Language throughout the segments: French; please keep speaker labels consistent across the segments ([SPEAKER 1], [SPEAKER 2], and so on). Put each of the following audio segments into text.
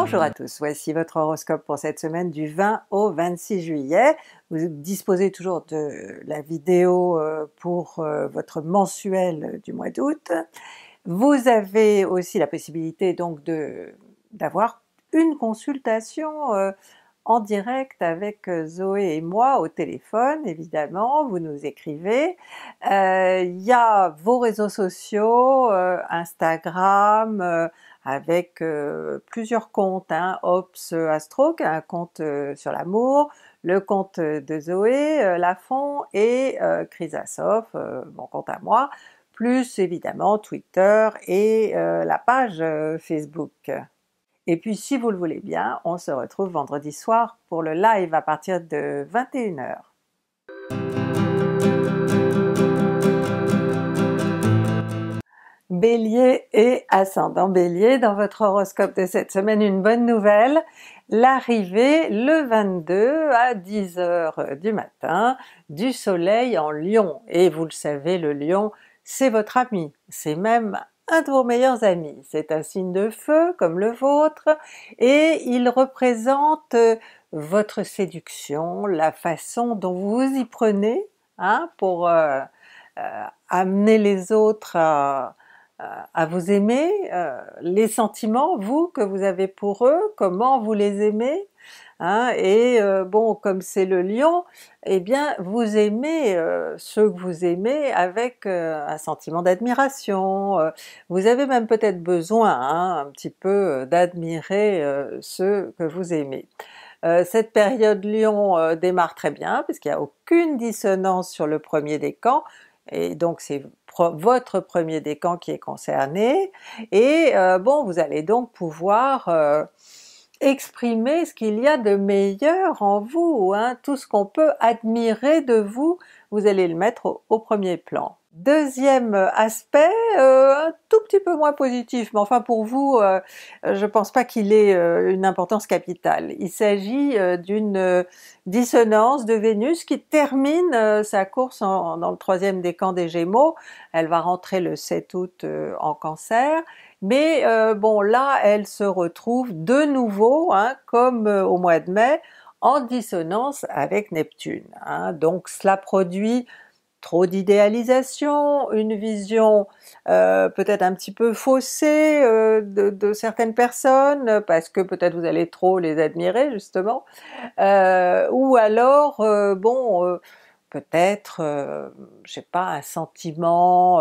[SPEAKER 1] Bonjour à mmh. tous, voici votre horoscope pour cette semaine du 20 au 26 juillet. Vous disposez toujours de la vidéo euh, pour euh, votre mensuel du mois d'août. Vous avez aussi la possibilité donc d'avoir une consultation euh, en direct avec Zoé et moi au téléphone évidemment, vous nous écrivez. Il y a vos réseaux sociaux, Instagram, avec euh, plusieurs comptes, hein, Ops euh, Astro, un compte euh, sur l'amour, le compte de Zoé euh, Lafont et Chrysasov, mon compte à moi, plus évidemment Twitter et la page Facebook. Et puis si vous le voulez bien, on se retrouve vendredi soir pour le live à partir de 21h. Bélier et ascendant Bélier, dans votre horoscope de cette semaine, une bonne nouvelle, l'arrivée le 22 à 10h du matin du soleil en Lion. Et vous le savez, le Lion, c'est votre ami, c'est même un de vos meilleurs amis. C'est un signe de feu comme le vôtre et il représente euh, votre séduction, la façon dont vous vous y prenez hein, pour euh, euh, amener les autres à, à vous aimer, euh, les sentiments, vous, que vous avez pour eux, comment vous les aimez, Hein, et euh, bon, comme c'est le lion, eh bien vous aimez euh, ceux que vous aimez avec un sentiment d'admiration, vous avez même peut-être besoin hein, un petit peu d'admirer ceux que vous aimez. cette période lion démarre très bien puisqu'il n'y a aucune dissonance sur le premier décan, et donc c'est votre premier décan qui est concerné, et euh, bon vous allez donc pouvoir euh, exprimer ce qu'il y a de meilleur en vous, hein. tout ce qu'on peut admirer de vous, vous allez le mettre au premier plan. Deuxième aspect, euh, un tout petit peu moins positif, mais enfin pour vous, je euh, je pense pas qu'il ait euh, une importance capitale. Il s'agit d'une dissonance de Vénus qui termine sa course dans le troisième décan des Gémeaux. Elle va rentrer le 7 août en Cancer, mais bon là elle se retrouve de nouveau, hein, comme au mois de mai, en dissonance avec Neptune. Hein. Donc cela produit trop d'idéalisation, une vision euh, peut-être un petit peu faussée euh, de, certaines personnes, parce que peut-être vous allez trop les admirer justement, euh, ou alors, bon, peut-être, je sais pas, un sentiment,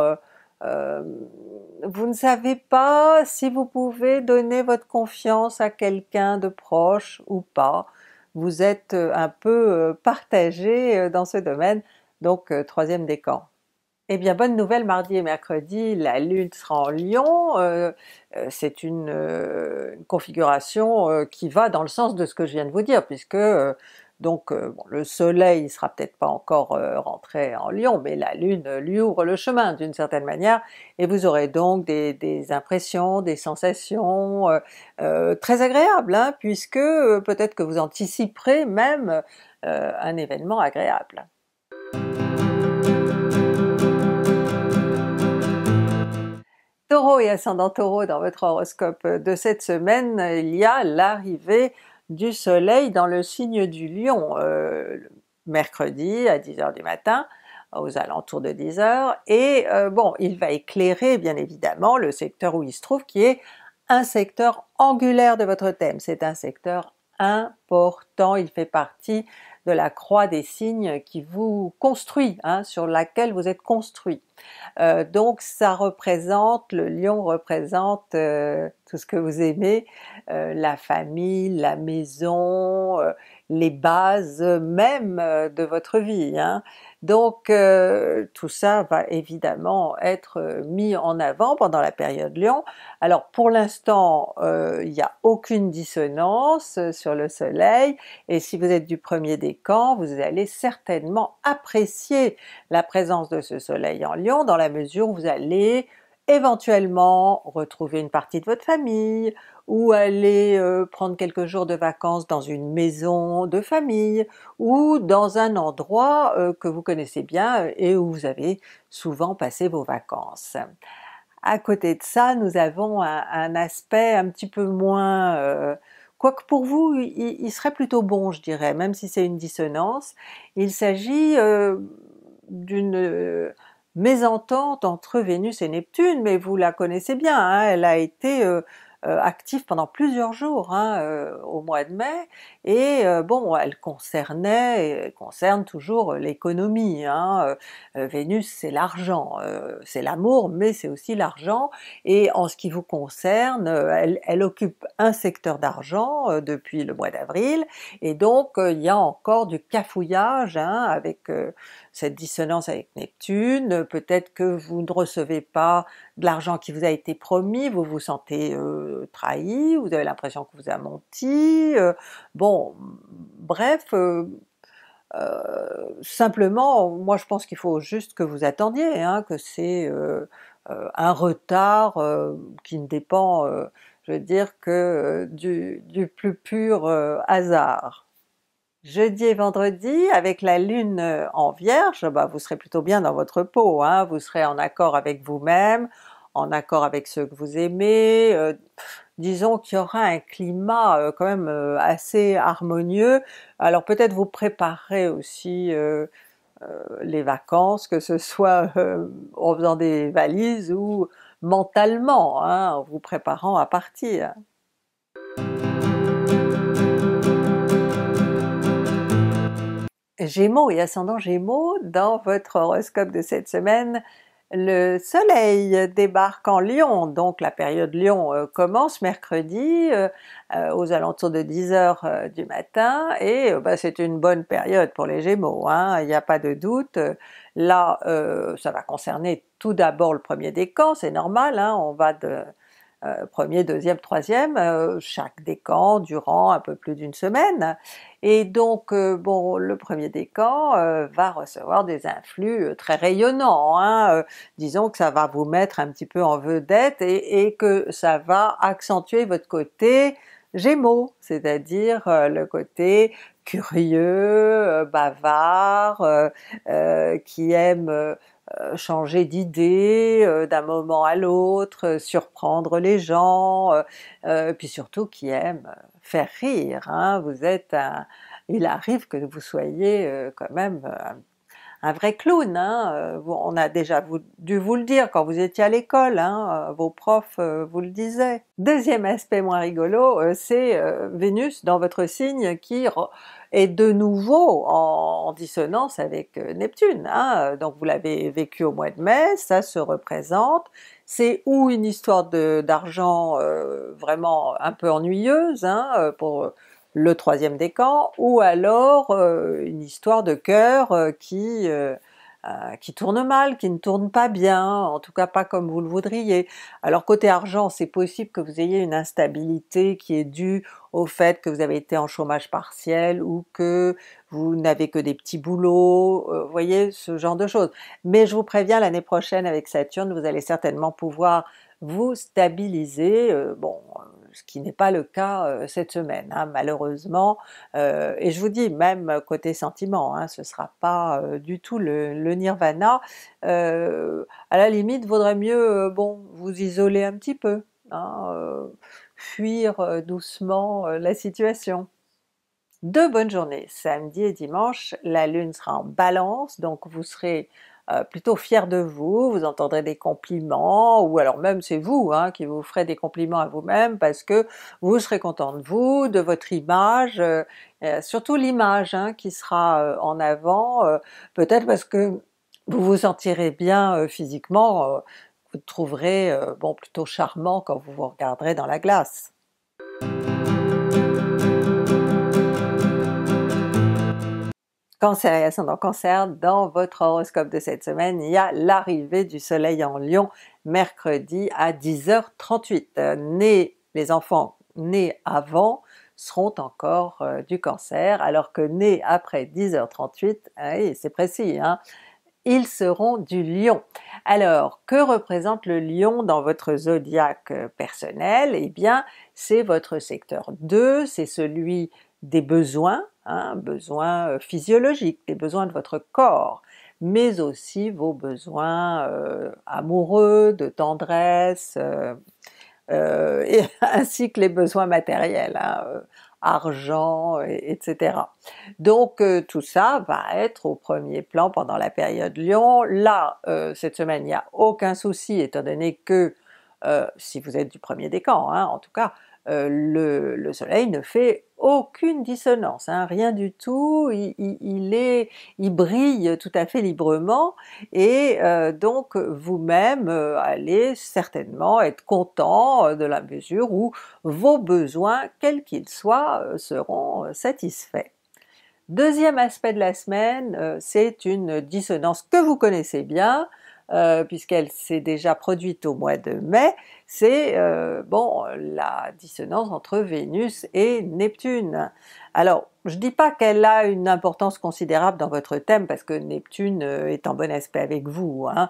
[SPEAKER 1] vous ne savez pas si vous pouvez donner votre confiance à quelqu'un de proche ou pas, vous êtes un peu partagé dans ce domaine, donc euh, troisième décan. Eh bien, bonne nouvelle, mardi et mercredi, la Lune sera en Lion. Euh, euh, c'est une, configuration qui va dans le sens de ce que je viens de vous dire, puisque donc le Soleil ne sera peut-être pas encore rentré en Lion, mais la Lune lui ouvre le chemin d'une certaine manière, et vous aurez donc des, impressions, des sensations très agréables, hein, puisque peut-être que vous anticiperez même un événement agréable. Taureau et ascendant Taureau dans votre horoscope de cette semaine, il y a l'arrivée du soleil dans le signe du lion euh, mercredi à 10h du matin aux alentours de 10h et euh, bon il va éclairer bien évidemment le secteur où il se trouve qui est un secteur angulaire de votre thème, c'est un secteur important, il fait partie de la croix des signes qui vous construit, hein, sur laquelle vous êtes construit. Euh, donc ça représente, le lion représente euh, tout ce que vous aimez, euh, la famille, la maison, les bases même euh, de votre vie. Hein. Donc euh, tout ça va évidemment être mis en avant pendant la période Lion. Alors pour l'instant euh, il n'y a aucune dissonance sur le soleil et si vous êtes du premier décan vous allez certainement apprécier la présence de ce soleil en Lyon dans la mesure où vous allez éventuellement retrouver une partie de votre famille ou aller euh, prendre quelques jours de vacances dans une maison de famille ou dans un endroit euh, que vous connaissez bien euh, et où vous avez souvent passé vos vacances. À côté de ça, nous avons un, aspect un petit peu moins... quoique pour vous, il, serait plutôt bon, je dirais, même si c'est une dissonance. Il s'agit d'une mésentente entre Vénus et Neptune, mais vous la connaissez bien, hein. elle a été euh, active pendant plusieurs jours hein, euh, au mois de mai, et euh, bon, elle concernait, elle concerne toujours l'économie. Hein. Vénus, c'est l'argent, c'est l'amour, mais c'est aussi l'argent, et en ce qui vous concerne, elle, elle occupe un secteur d'argent depuis le mois d'avril, et donc il y a encore du cafouillage hein, avec cette dissonance avec Neptune, peut-être que vous ne recevez pas de l'argent qui vous a été promis, vous vous sentez euh, trahi, vous avez l'impression que vous a menti, euh, bon, bref, euh, simplement, moi je pense qu'il faut juste que vous attendiez, hein, que c'est un retard qui ne dépend, je veux dire, que du plus pur hasard jeudi et vendredi, avec la Lune euh, en Vierge, bah vous serez plutôt bien dans votre peau, hein, vous serez en accord avec vous-même, en accord avec ceux que vous aimez, euh, disons qu'il y aura un climat euh, quand même assez harmonieux, alors peut-être vous préparerez aussi les vacances, que ce soit en faisant des valises ou mentalement, hein, en vous préparant à partir. Gémeaux et ascendant Gémeaux, dans votre horoscope de cette semaine, le soleil débarque en Lyon, donc la période Lion euh, commence mercredi euh, euh, aux alentours de 10h du matin, et bah, c'est une bonne période pour les Gémeaux, hein. il n'y a pas de doute. Là, ça va concerner tout d'abord le premier décan, c'est normal, hein. on va de premier, deuxième, troisième, chaque décan durant un peu plus d'une semaine, et donc, euh, bon, le premier décan euh, va recevoir des influx euh, très rayonnants, hein, disons que ça va vous mettre un petit peu en vedette et, que ça va accentuer votre côté Gémeaux, c'est-à-dire le côté curieux, bavard, qui aime euh, changer d'idée euh, d'un moment à l'autre, euh, surprendre les gens, puis surtout qui aime faire rire. Hein. Vous êtes il arrive que vous soyez quand même un vrai clown. Hein, euh, on a déjà dû vous le dire quand vous étiez à l'école, hein, euh, vos profs euh, vous le disaient. Deuxième aspect moins rigolo, c'est Vénus dans votre signe qui est de nouveau en dissonance avec Neptune. Hein, donc vous l'avez vécu au mois de mai, ça se représente, c'est ou une histoire d'argent vraiment un peu ennuyeuse pour le troisième décan, ou alors euh, une histoire de cœur euh, qui euh, qui tourne mal, qui ne tourne pas bien, en tout cas pas comme vous le voudriez. Alors côté argent, c'est possible que vous ayez une instabilité qui est due au fait que vous avez été en chômage partiel ou que vous n'avez que des petits boulots, voyez ce genre de choses. Mais je vous préviens, l'année prochaine avec Saturne, vous allez certainement pouvoir vous stabiliser. bon, ce qui n'est pas le cas euh, cette semaine, hein, malheureusement. Euh, et je vous dis, même côté sentiment, hein, ce sera pas euh, du tout le, nirvana. à la limite, vaudrait mieux, bon, vous isoler un petit peu, hein, fuir doucement la situation. Deux bonnes journées, samedi et dimanche, la lune sera en balance, donc vous serez euh, plutôt fier de vous, vous entendrez des compliments, ou alors même c'est vous hein, qui vous ferez des compliments à vous-même parce que vous serez content de vous, de votre image, euh, surtout l'image hein, qui sera euh, en avant, peut-être parce que vous vous sentirez bien physiquement, vous trouverez bon plutôt charmant quand vous vous regarderez dans la glace. Cancer et ascendant Cancer, dans votre horoscope de cette semaine, il y a l'arrivée du soleil en Lion mercredi à 10h38. Euh, nés, les enfants nés avant seront encore euh, du Cancer, alors que nés après 10h38, hein, c'est précis, hein, ils seront du lion. Alors, que représente le lion dans votre zodiaque personnel Eh bien, c'est votre secteur 2, c'est celui des besoins, besoins euh, physiologiques, les besoins de votre corps, mais aussi vos besoins euh, amoureux, de tendresse, euh, ainsi que les besoins matériels, hein, argent, etc. Donc tout ça va être au premier plan pendant la période Lion. Là, cette semaine, il n'y a aucun souci étant donné que, si vous êtes du premier décan hein, en tout cas, le, le, soleil ne fait aucune dissonance, hein, rien du tout, il, est, il brille tout à fait librement et euh, donc vous-même euh, allez certainement être content euh, de la mesure où vos besoins, quels qu'ils soient, seront satisfaits. Deuxième aspect de la semaine, c'est une dissonance que vous connaissez bien, euh, puisqu'elle s'est déjà produite au mois de mai, c'est euh, bon la dissonance entre Vénus et Neptune. Alors je dis pas qu'elle a une importance considérable dans votre thème parce que Neptune euh, est en bon aspect avec vous, hein.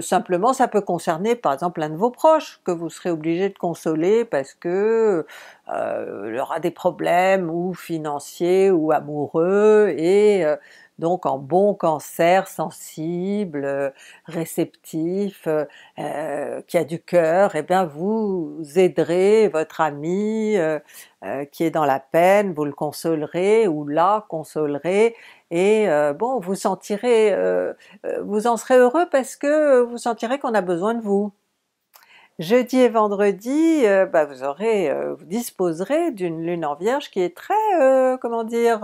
[SPEAKER 1] simplement ça peut concerner par exemple un de vos proches que vous serez obligé de consoler parce que euh, il aura des problèmes ou financiers ou amoureux et donc en bon cancer sensible, euh, réceptif, euh, euh, qui a du cœur, et eh bien vous aiderez votre ami qui est dans la peine, vous le consolerez ou la consolerez, et bon vous sentirez, vous en serez heureux parce que vous sentirez qu'on a besoin de vous. Jeudi et vendredi, bah vous aurez, vous disposerez d'une lune en vierge qui est très, comment dire,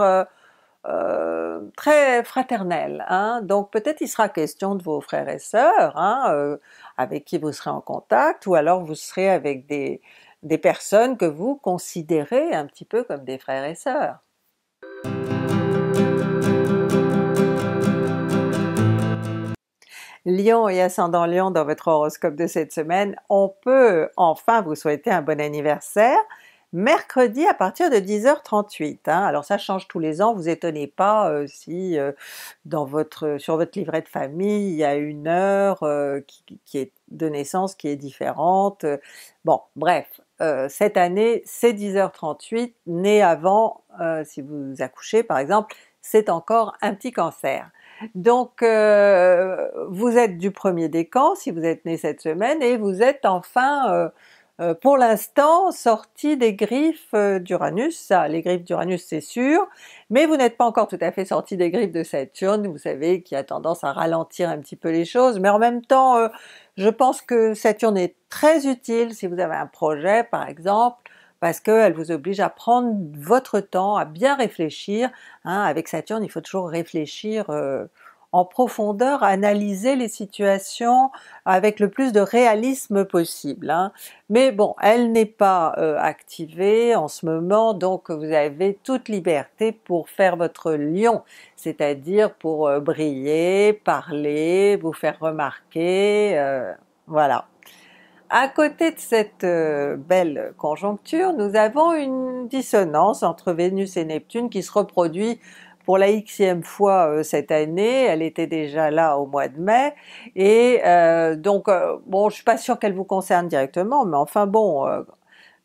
[SPEAKER 1] euh, très fraternel. Hein. Donc peut-être il sera question de vos frères et sœurs, hein, euh, avec qui vous serez en contact, ou alors vous serez avec des, des personnes que vous considérez un petit peu comme des frères et sœurs. Lion et ascendant Lion dans votre horoscope de cette semaine, on peut enfin vous souhaiter un bon anniversaire, mercredi à partir de 10h38. Hein. Alors ça change tous les ans, vous étonnez pas euh, si euh, dans votre, sur votre livret de famille il y a une heure euh, qui, est de naissance qui est différente. Bon bref, cette année c'est 10h38, né avant, si vous accouchez par exemple, c'est encore un petit cancer. Donc vous êtes du premier décan si vous êtes né cette semaine et vous êtes enfin euh, pour l'instant sorti des griffes euh, d'Uranus, ça les griffes d'Uranus c'est sûr, mais vous n'êtes pas encore tout à fait sorti des griffes de Saturne, vous savez qui a tendance à ralentir un petit peu les choses, mais en même temps euh, je pense que Saturne est très utile si vous avez un projet par exemple, parce qu'elle vous oblige à prendre votre temps, à bien réfléchir, hein. avec Saturne il faut toujours réfléchir en profondeur analyser les situations avec le plus de réalisme possible. Hein. Mais bon, elle n'est pas euh, activée en ce moment, donc vous avez toute liberté pour faire votre lion, c'est-à-dire pour euh, briller, parler, vous faire remarquer, euh, voilà. À côté de cette belle conjoncture, nous avons une dissonance entre Vénus et Neptune qui se reproduit pour la xème fois euh, cette année, elle était déjà là au mois de mai, et euh, donc euh, bon je suis pas sûre qu'elle vous concerne directement, mais enfin bon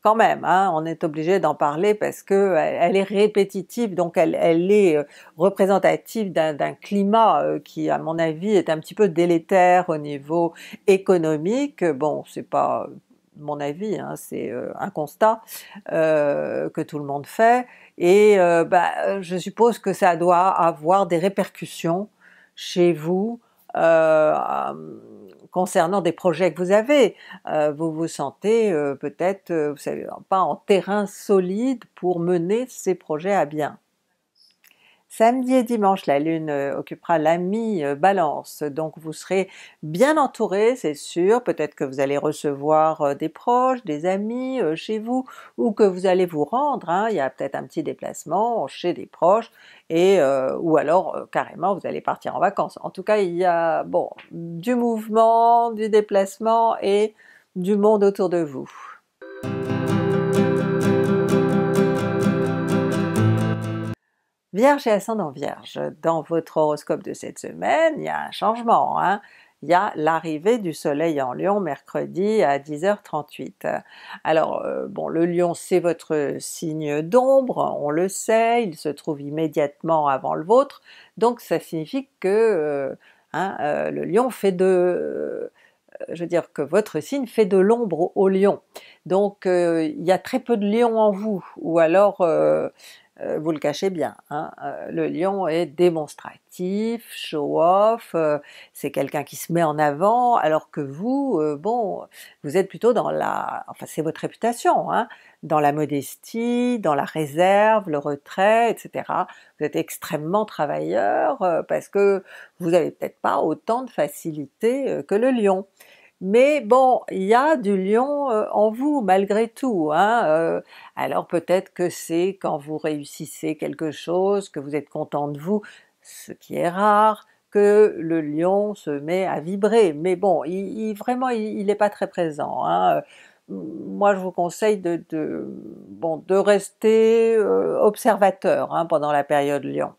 [SPEAKER 1] quand même, hein, on est obligé d'en parler parce que elle, est répétitive, donc elle, est représentative d'un climat qui, à mon avis, est un petit peu délétère au niveau économique. Bon, c'est pas mon avis, hein, c'est un constat que tout le monde fait, et euh, bah, euh, je suppose que ça doit avoir des répercussions chez vous euh, concernant des projets que vous avez. vous vous sentez peut-être, vous savez, pas en terrain solide pour mener ces projets à bien. Samedi et dimanche, la Lune euh, occupera la mi-Balance, euh, donc vous serez bien entouré, c'est sûr, peut-être que vous allez recevoir euh, des proches, des amis chez vous, ou que vous allez vous rendre, hein. il y a peut-être un petit déplacement chez des proches, et ou alors carrément vous allez partir en vacances. En tout cas, il y a bon du mouvement, du déplacement et du monde autour de vous. Vierge et ascendant Vierge, dans votre horoscope de cette semaine, il y a un changement. Hein. il y a l'arrivée du soleil en Lion mercredi à 10h38. Alors euh, bon, le Lion c'est votre signe d'ombre, on le sait, il se trouve immédiatement avant le vôtre, donc ça signifie que euh, hein, euh, le Lion fait de... je veux dire que votre signe fait de l'ombre au lion. Donc il y a très peu de lion en vous, ou alors euh, vous le cachez bien, hein. euh, le lion est démonstratif, show-off, euh, c'est quelqu'un qui se met en avant, alors que vous, bon, vous êtes plutôt dans la... enfin c'est votre réputation, hein, dans la modestie, dans la réserve, le retrait, etc. Vous êtes extrêmement travailleur parce que vous n'avez peut-être pas autant de facilité que le lion. Mais bon, il y a du lion euh, en vous malgré tout. Hein euh. alors peut-être que c'est quand vous réussissez quelque chose, que vous êtes content de vous, ce qui est rare, que le lion se met à vibrer. Mais bon, il, vraiment, il n'est pas très présent. Hein. moi je vous conseille de, de, de rester euh, observateur hein, pendant la période Lion.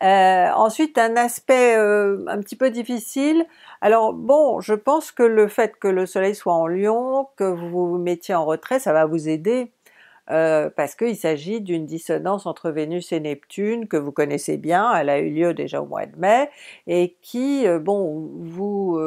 [SPEAKER 1] Euh, ensuite, un aspect euh, un petit peu difficile. Alors bon, je pense que le fait que le soleil soit en lion, que vous vous mettiez en retrait, ça va vous aider. Euh, parce qu'il s'agit d'une dissonance entre Vénus et Neptune que vous connaissez bien, elle a eu lieu déjà au mois de mai, et qui, bon, vous,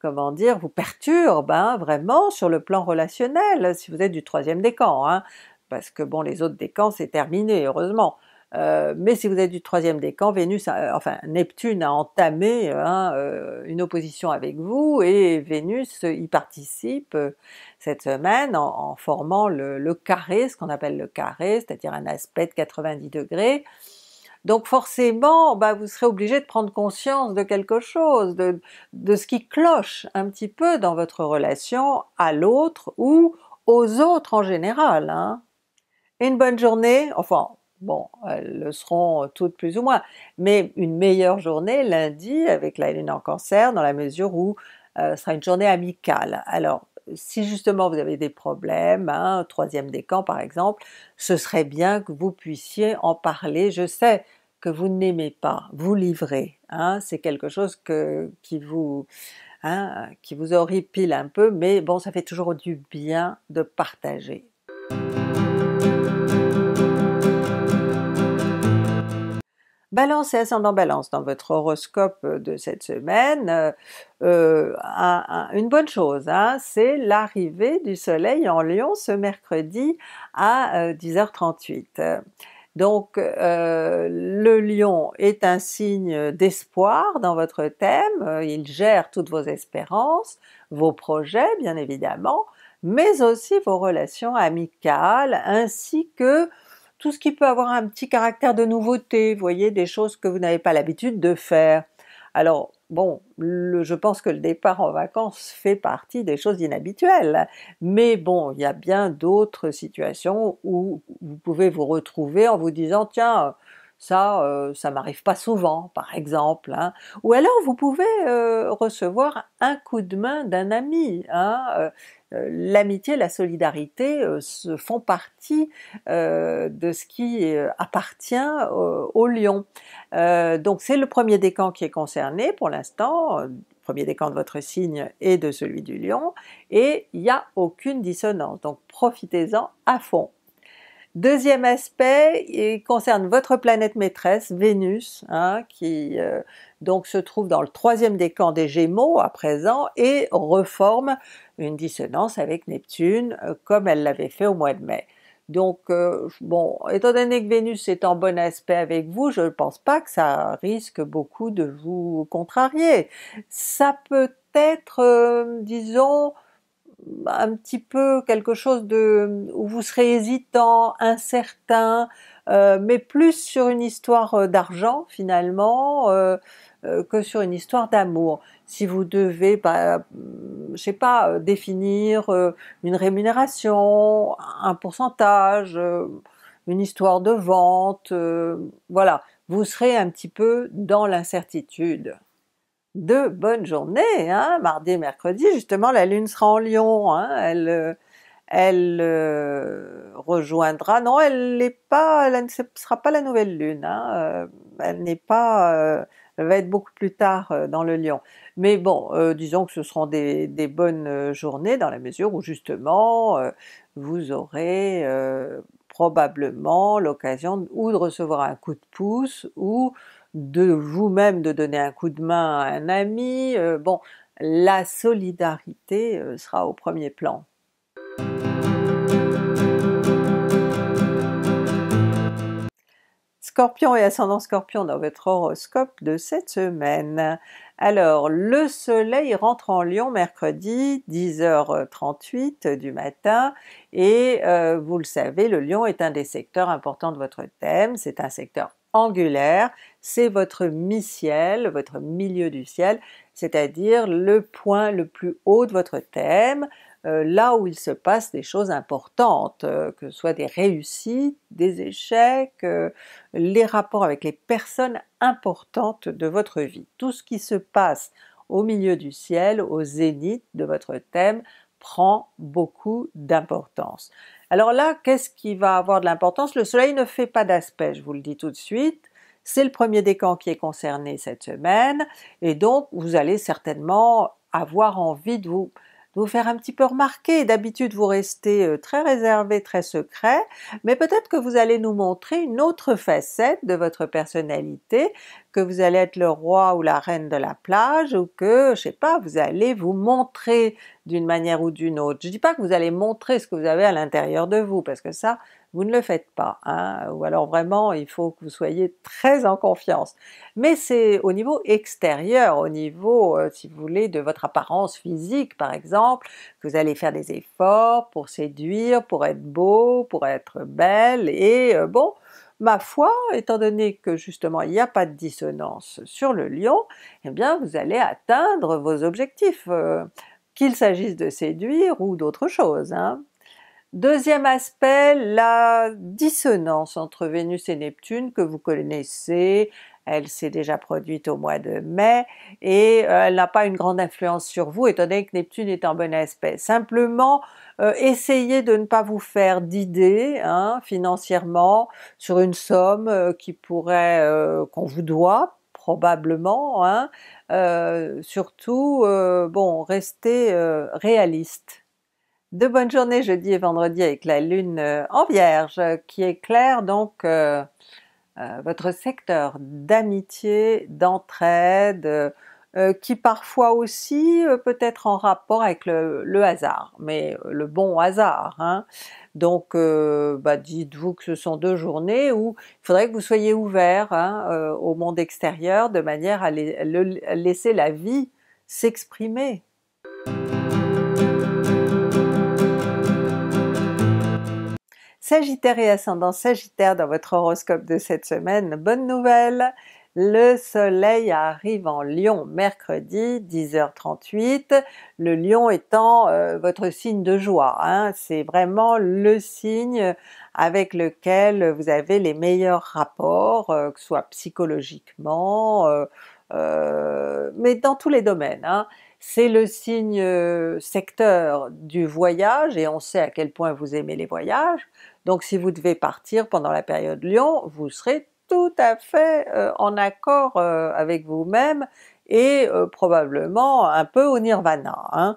[SPEAKER 1] comment dire, vous perturbe hein, vraiment sur le plan relationnel, si vous êtes du troisième décan, hein, parce que bon, les autres décans c'est terminé, heureusement euh, mais si vous êtes du troisième décan, Vénus, euh, enfin Neptune a entamé hein, euh, une opposition avec vous et Vénus y participe cette semaine en, formant le, carré, ce qu'on appelle le carré, c'est-à-dire un aspect de 90 degrés. Donc forcément, bah, vous serez obligé de prendre conscience de quelque chose, de, de ce qui cloche un petit peu dans votre relation à l'autre ou aux autres en général. Et hein. une bonne journée, enfin Bon, elles le seront euh, toutes plus ou moins, mais une meilleure journée lundi avec la lune en cancer dans la mesure où euh, ce sera une journée amicale. Alors, si justement vous avez des problèmes, hein, troisième décan par exemple, ce serait bien que vous puissiez en parler. Je sais que vous n'aimez pas vous livrer, hein, c'est quelque chose qui vous hein, qui vous horripile un peu, mais bon, ça fait toujours du bien de partager. Balance et ascendant Balance dans votre horoscope euh, de cette semaine, euh, une bonne chose, hein, c'est l'arrivée du soleil en Lion ce mercredi à 10h38. Euh, Donc le lion est un signe d'espoir dans votre thème, il gère toutes vos espérances, vos projets bien évidemment, mais aussi vos relations amicales ainsi que tout ce qui peut avoir un petit caractère de nouveauté, vous voyez, des choses que vous n'avez pas l'habitude de faire. Alors bon, je pense que le départ en vacances fait partie des choses inhabituelles, mais bon, il y a bien d'autres situations où vous pouvez vous retrouver en vous disant tiens, ça, euh, ça m'arrive pas souvent, par exemple. Hein. Ou alors, vous pouvez euh, recevoir un coup de main d'un ami. Hein. Euh, l'amitié, la solidarité se font partie de ce qui appartient au lion. donc c'est le premier décan qui est concerné pour l'instant, premier décan de votre signe et de celui du lion, et il n'y a aucune dissonance. Donc profitez-en à fond. Deuxième aspect il concerne votre planète maîtresse, Vénus, hein, qui euh, donc se trouve dans le troisième décan des Gémeaux à présent et reforme une dissonance avec Neptune euh, comme elle l'avait fait au mois de mai. Donc euh, bon, étant donné que Vénus est en bon aspect avec vous, je ne pense pas que ça risque beaucoup de vous contrarier. Ça peut être, disons, un petit peu quelque chose de où vous serez hésitant, incertain, euh, mais plus sur une histoire euh, d'argent finalement euh, que sur une histoire d'amour. Si vous devez, bah, je sais pas, définir une rémunération, un pourcentage, une histoire de vente, voilà, vous serez un petit peu dans l'incertitude de bonnes journées, hein. mardi et mercredi, justement la Lune sera en Lion, hein. elle, euh, elle euh, rejoindra, non elle n'est pas, elle ne sera pas la nouvelle Lune, hein. euh, elle n'est pas, elle va être beaucoup plus tard dans le Lion. Mais bon, disons que ce seront des, bonnes journées dans la mesure où justement vous aurez probablement l'occasion ou de recevoir un coup de pouce ou de vous-même de donner un coup de main à un ami, euh, bon, la solidarité euh, sera au premier plan. Scorpion et ascendant Scorpion dans votre horoscope de cette semaine. Alors le soleil rentre en Lion mercredi 10h38 du matin et euh, vous le savez le Lion est un des secteurs importants de votre thème, c'est un secteur angulaire, c'est votre mi-ciel, votre milieu du ciel, c'est-à-dire le point le plus haut de votre thème, euh, là où il se passe des choses importantes, euh, que ce soit des réussites, des échecs, euh, les rapports avec les personnes importantes de votre vie. Tout ce qui se passe au milieu du ciel, au zénith de votre thème, prend beaucoup d'importance. Alors là, qu'est-ce qui va avoir de l'importance? Le Soleil ne fait pas d'aspect, je vous le dis tout de suite. C'est le premier décan qui est concerné cette semaine, et donc vous allez certainement avoir envie de vous vous faire un petit peu remarquer. D'habitude vous restez euh, très réservé, très secret, mais peut-être que vous allez nous montrer une autre facette de votre personnalité, que vous allez être le roi ou la reine de la plage, ou que, je sais pas, vous allez vous montrer d'une manière ou d'une autre. Je dis pas que vous allez montrer ce que vous avez à l'intérieur de vous, parce que ça, vous ne le faites pas, hein, ou alors vraiment il faut que vous soyez très en confiance. Mais c'est au niveau extérieur, au niveau, euh, si vous voulez, de votre apparence physique par exemple, que vous allez faire des efforts pour séduire, pour être beau, pour être belle, et euh, bon, ma foi, étant donné que justement il n'y a pas de dissonance sur le lion, eh bien vous allez atteindre vos objectifs, euh, qu'il s'agisse de séduire ou d'autre chose. Hein. Deuxième aspect, la dissonance entre Vénus et Neptune que vous connaissez, elle s'est déjà produite au mois de mai et euh, elle n'a pas une grande influence sur vous étant donné que Neptune est en bon aspect. Simplement, euh, essayez de ne pas vous faire d'idées hein, financièrement sur une somme euh, qui pourrait qu'on vous doit probablement. Hein. surtout, bon, restez réaliste de bonnes journées jeudi et vendredi avec la lune euh, en vierge euh, qui éclaire donc euh, votre secteur d'amitié, d'entraide, qui parfois aussi peut être en rapport avec le, hasard, mais le bon hasard. Hein. Donc bah, dites-vous que ce sont deux journées où il faudrait que vous soyez ouvert hein, au monde extérieur de manière à laisser la vie s'exprimer Sagittaire et ascendant Sagittaire dans votre horoscope de cette semaine, bonne nouvelle! Le soleil arrive en Lion mercredi 10h38, le lion étant euh, votre signe de joie, hein. c'est vraiment le signe avec lequel vous avez les meilleurs rapports, euh, que ce soit psychologiquement, euh, mais dans tous les domaines. Hein. C'est le signe secteur du voyage, et on sait à quel point vous aimez les voyages, donc si vous devez partir pendant la période Lion, vous serez tout à fait euh, en accord euh, avec vous-même et euh, probablement un peu au nirvana, hein.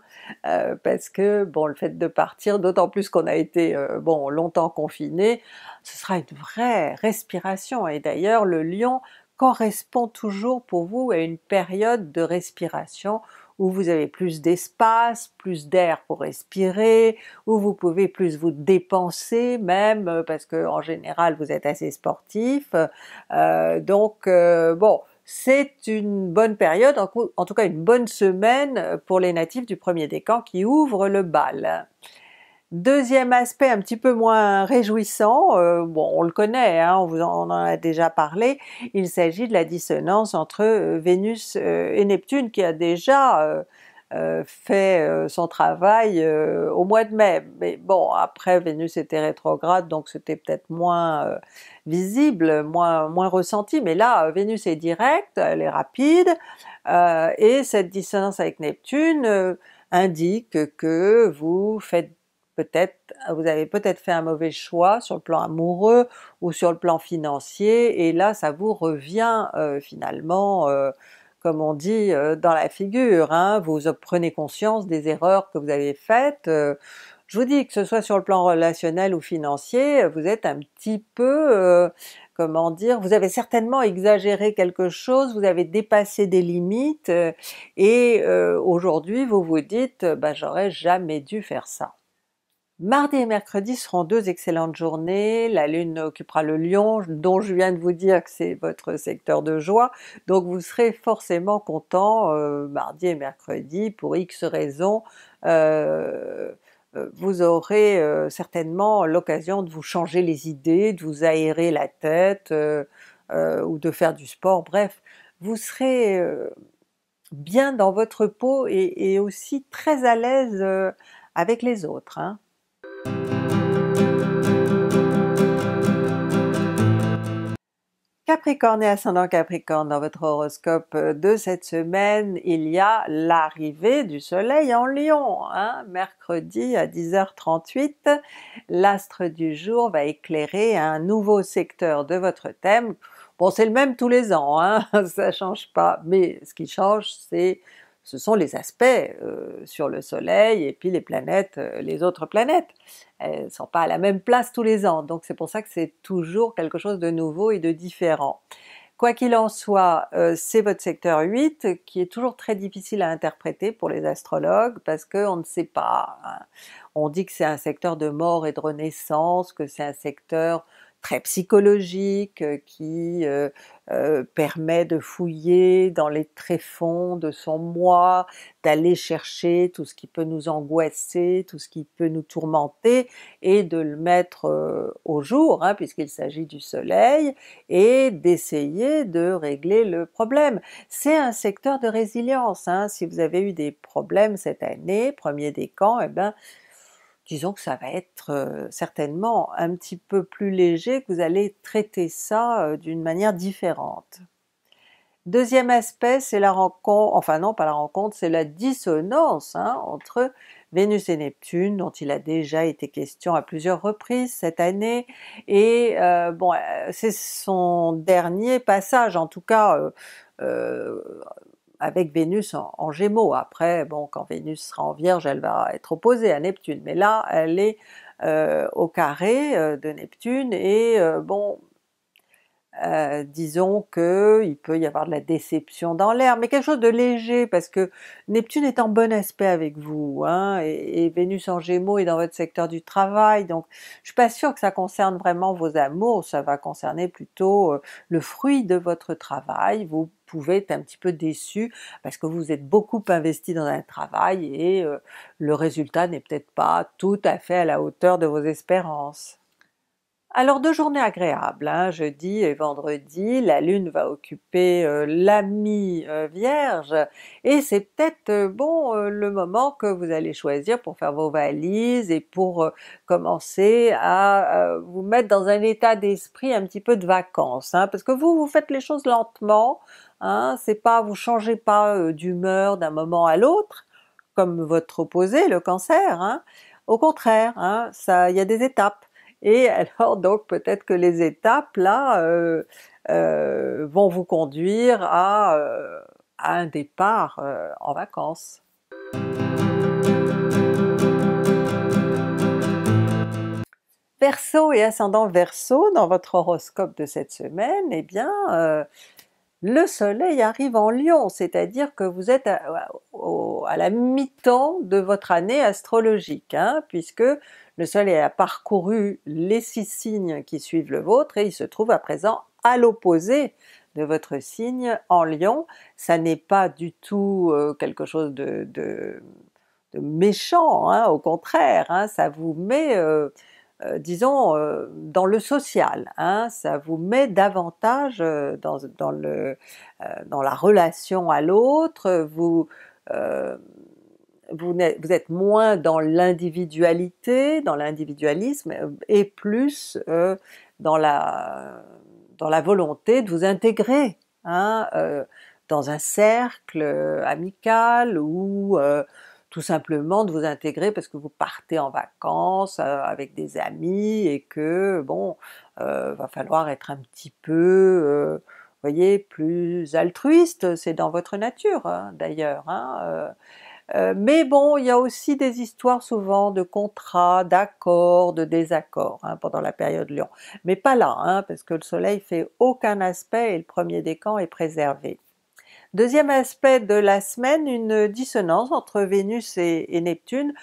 [SPEAKER 1] parce que bon le fait de partir, d'autant plus qu'on a été bon longtemps confiné, ce sera une vraie respiration et d'ailleurs le lion correspond toujours pour vous à une période de respiration où vous avez plus d'espace, plus d'air pour respirer, où vous pouvez plus vous dépenser même, euh, parce que en général vous êtes assez sportif. Euh, donc euh, bon, c'est une bonne période, en, tout cas une bonne semaine pour les natifs du premier décan qui ouvrent le bal. Deuxième aspect un petit peu moins réjouissant, euh, bon on le connaît, hein, on, vous en, a déjà parlé, il s'agit de la dissonance entre euh, Vénus euh, et Neptune qui a déjà fait son travail au mois de mai. Mais bon après Vénus était rétrograde donc c'était peut-être moins visible, moins, ressenti, mais là Vénus est directe, elle est rapide, et cette dissonance avec Neptune indique que vous faites peut-être, vous avez peut-être fait un mauvais choix sur le plan amoureux ou sur le plan financier, et là ça vous revient euh, finalement, euh, comme on dit, euh, dans la figure, hein, vous prenez conscience des erreurs que vous avez faites, je vous dis que ce soit sur le plan relationnel ou financier, vous êtes un petit peu, comment dire, vous avez certainement exagéré quelque chose, vous avez dépassé des limites, et aujourd'hui vous vous dites bah, j'aurais jamais dû faire ça ». Mardi et mercredi seront deux excellentes journées. La Lune occupera le Lion, dont je viens de vous dire que c'est votre secteur de joie, donc vous serez forcément content euh, mardi et mercredi pour X raisons. Euh, euh, vous aurez certainement l'occasion de vous changer les idées, de vous aérer la tête ou de faire du sport, bref, vous serez bien dans votre peau et, aussi très à l'aise avec les autres. Hein. Capricorne et ascendant Capricorne, dans votre horoscope euh, de cette semaine, il y a l'arrivée du soleil en Lion, hein. mercredi à 10h38, l'astre du jour va éclairer un nouveau secteur de votre thème. Bon c'est le même tous les ans, hein, ça change pas, mais ce qui change c'est ce sont les aspects euh, sur le Soleil et puis les planètes, euh, les autres planètes. Elles ne sont pas à la même place tous les ans, donc c'est pour ça que c'est toujours quelque chose de nouveau et de différent. Quoi qu'il en soit, euh, c'est votre secteur 8 qui est toujours très difficile à interpréter pour les astrologues parce qu'on ne sait pas. Hein. On dit que c'est un secteur de mort et de renaissance, que c'est un secteur très psychologique euh, qui euh, euh, permet de fouiller dans les tréfonds de son moi, d'aller chercher tout ce qui peut nous angoisser, tout ce qui peut nous tourmenter et de le mettre au jour hein, puisqu'il s'agit du soleil et d'essayer de régler le problème. C'est un secteur de résilience, hein. si vous avez eu des problèmes cette année, premier décan, et eh ben disons que ça va être euh, certainement un petit peu plus léger, que vous allez traiter ça euh, d'une manière différente. Deuxième aspect, c'est la rencontre, enfin non pas la rencontre, c'est la dissonance hein, entre Vénus et Neptune, dont il a déjà été question à plusieurs reprises cette année, et euh, bon, c'est son dernier passage, en tout cas avec Vénus en, Gémeaux. Après, bon, quand Vénus sera en Vierge, elle va être opposée à Neptune, mais là, elle est euh, au carré euh, de Neptune et euh, bon, euh, disons que il peut y avoir de la déception dans l'air, mais quelque chose de léger parce que Neptune est en bon aspect avec vous, hein, et, Vénus en Gémeaux est dans votre secteur du travail, donc je suis pas sûre que ça concerne vraiment vos amours, ça va concerner plutôt euh, le fruit de votre travail. Vous pouvez être un petit peu déçu parce que vous êtes beaucoup investi dans un travail et euh, le résultat n'est peut-être pas tout à fait à la hauteur de vos espérances. Alors deux journées agréables, hein. jeudi et vendredi, la Lune va occuper euh, l'ami euh, Vierge et c'est peut-être euh, bon le moment que vous allez choisir pour faire vos valises et pour commencer à vous mettre dans un état d'esprit un petit peu de vacances, hein. parce que vous, vous faites les choses lentement, vous hein. c'est pas, vous changez pas d'humeur d'un moment à l'autre, comme votre opposé, le cancer, au contraire, il y a des étapes, et alors donc peut-être que les étapes là euh, euh, vont vous conduire à, euh, un départ en vacances. Verseau et ascendant Verseau dans votre horoscope de cette semaine, eh bien le soleil arrive en lion, c'est-à-dire que vous êtes à, la mi-temps de votre année astrologique, hein, puisque le Soleil a parcouru les six signes qui suivent le vôtre et il se trouve à présent à l'opposé de votre signe en Lion. Ça n'est pas du tout euh, quelque chose de, méchant, hein, au contraire, hein. ça vous met, euh, euh, disons, dans le social, hein. ça vous met davantage dans, dans la relation à l'autre, vous vous, êtes moins dans l'individualité, dans l'individualisme, euh, et plus euh, dans, la, volonté de vous intégrer hein, euh, dans un cercle amical ou tout simplement de vous intégrer parce que vous partez en vacances avec des amis et que bon, va falloir être un petit peu voyez, plus altruiste, c'est dans votre nature hein, d'ailleurs. Hein, euh, mais bon, il y a aussi des histoires souvent de contrats, d'accords, de désaccords hein, pendant la période Lyon, Mais pas là, hein, parce que le soleil fait aucun aspect et le premier décan est préservé. Deuxième aspect de la semaine, une dissonance entre Vénus et, Neptune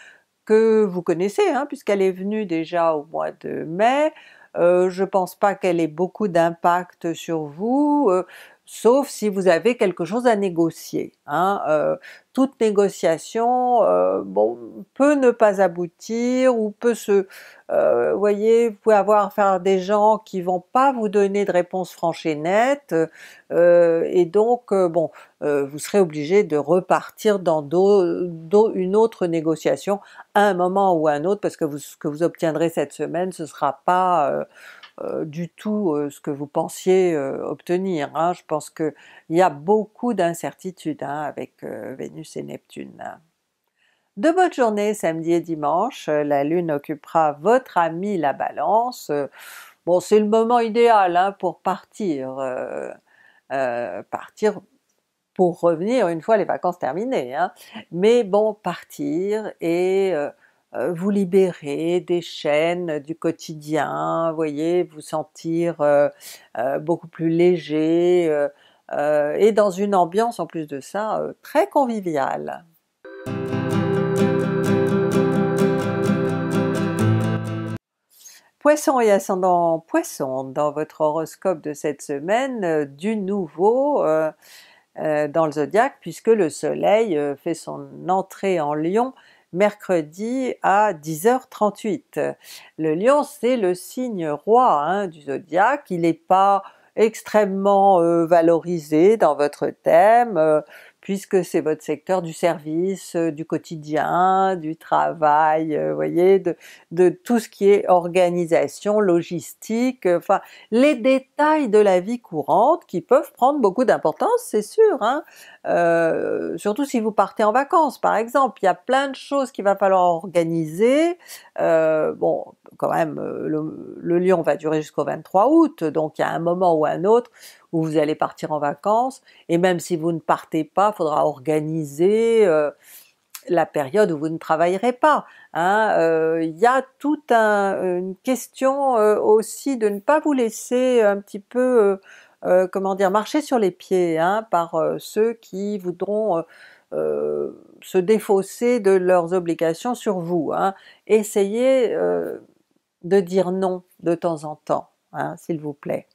[SPEAKER 1] que vous connaissez, hein, puisqu'elle est venue déjà au mois de mai, euh, Je ne pense pas qu'elle ait beaucoup d'impact sur vous, euh, sauf si vous avez quelque chose à négocier. Hein. Euh, toute négociation euh, bon, peut ne pas aboutir ou peut se... Euh, voyez, vous pouvez avoir affaire à des gens qui vont pas vous donner de réponse franche et nette et donc bon, vous serez obligé de repartir dans une autre négociation à un moment ou à un autre parce que vous, ce que vous obtiendrez cette semaine ce sera pas euh, du tout euh, ce que vous pensiez euh, obtenir. Hein. Je pense qu'il y a beaucoup d'incertitudes hein, avec Vénus et Neptune. De bonnes journées samedi et dimanche, la Lune occupera votre ami la Balance. Bon, c'est le moment idéal hein, pour partir, partir pour revenir une fois les vacances terminées. Mais bon, partir et euh, vous libérer des chaînes euh, du quotidien, vous voyez, vous sentir euh, beaucoup plus léger et dans une ambiance en plus de ça très conviviale. Poisson et ascendant Poisson, dans votre horoscope de cette semaine, du nouveau dans le zodiaque puisque le soleil fait son entrée en Lion mercredi à 10h38. Le lion c'est le signe roi hein, du zodiaque, il n'est pas extrêmement euh, valorisé dans votre thème, euh, puisque c'est votre secteur du service, euh, du quotidien, du travail, euh, vous voyez, de, tout ce qui est organisation, logistique, euh, enfin les détails de la vie courante qui peuvent prendre beaucoup d'importance, c'est sûr, hein? surtout si vous partez en vacances par exemple, il y a plein de choses qu'il va falloir organiser, bon quand même le, le lion va durer jusqu'au 23 août, donc il y a un moment ou un autre où vous allez partir en vacances, et même si vous ne partez pas, il faudra organiser euh, la période où vous ne travaillerez pas. Hein. Euh, il y a toute une question euh, aussi de ne pas vous laisser un petit peu, comment dire, marcher sur les pieds hein, par ceux qui voudront se défausser de leurs obligations sur vous. Hein. Essayez de dire non de temps en temps, s'il vous plaît.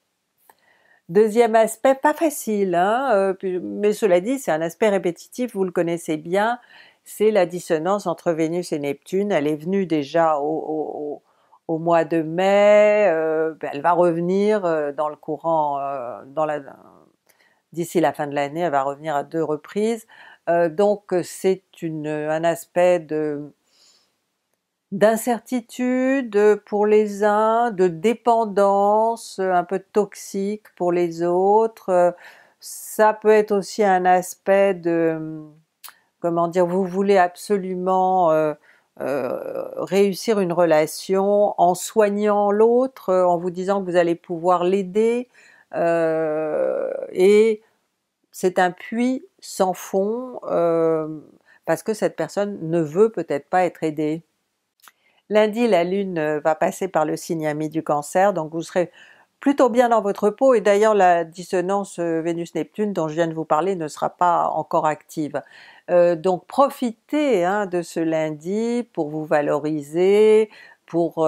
[SPEAKER 1] Deuxième aspect, pas facile, hein, euh, mais cela dit, c'est un aspect répétitif, vous le connaissez bien, c'est la dissonance entre Vénus et Neptune. Elle est venue déjà au, mois de mai, euh, ben, elle va revenir euh, dans le courant, dans la, d'ici la fin de l'année, elle va revenir à deux reprises. donc c'est un aspect de d'incertitude pour les uns, de dépendance un peu toxique pour les autres. Ça peut être aussi un aspect de, comment dire, vous voulez absolument euh, euh, réussir une relation en soignant l'autre, en vous disant que vous allez pouvoir l'aider. Euh, et c'est un puits sans fond parce que cette personne ne veut peut-être pas être aidée. Lundi, la Lune euh, va passer par le signe ami du Cancer, donc vous serez plutôt bien dans votre peau et d'ailleurs la dissonance euh, Vénus-Neptune dont je viens de vous parler ne sera pas encore active. Euh, donc profitez hein, de ce lundi pour vous valoriser, pour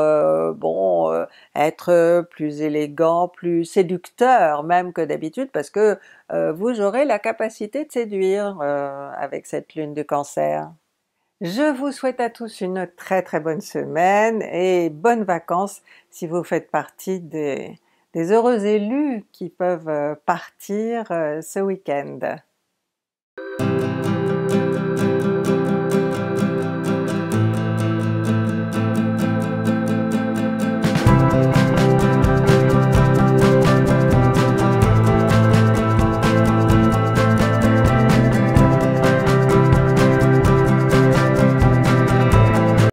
[SPEAKER 1] bon être plus élégant, plus séducteur même que d'habitude parce que vous aurez la capacité de séduire avec cette lune du cancer. Je vous souhaite à tous une très très bonne semaine et bonnes vacances si vous faites partie des, heureux élus qui peuvent euh, partir euh, ce week-end.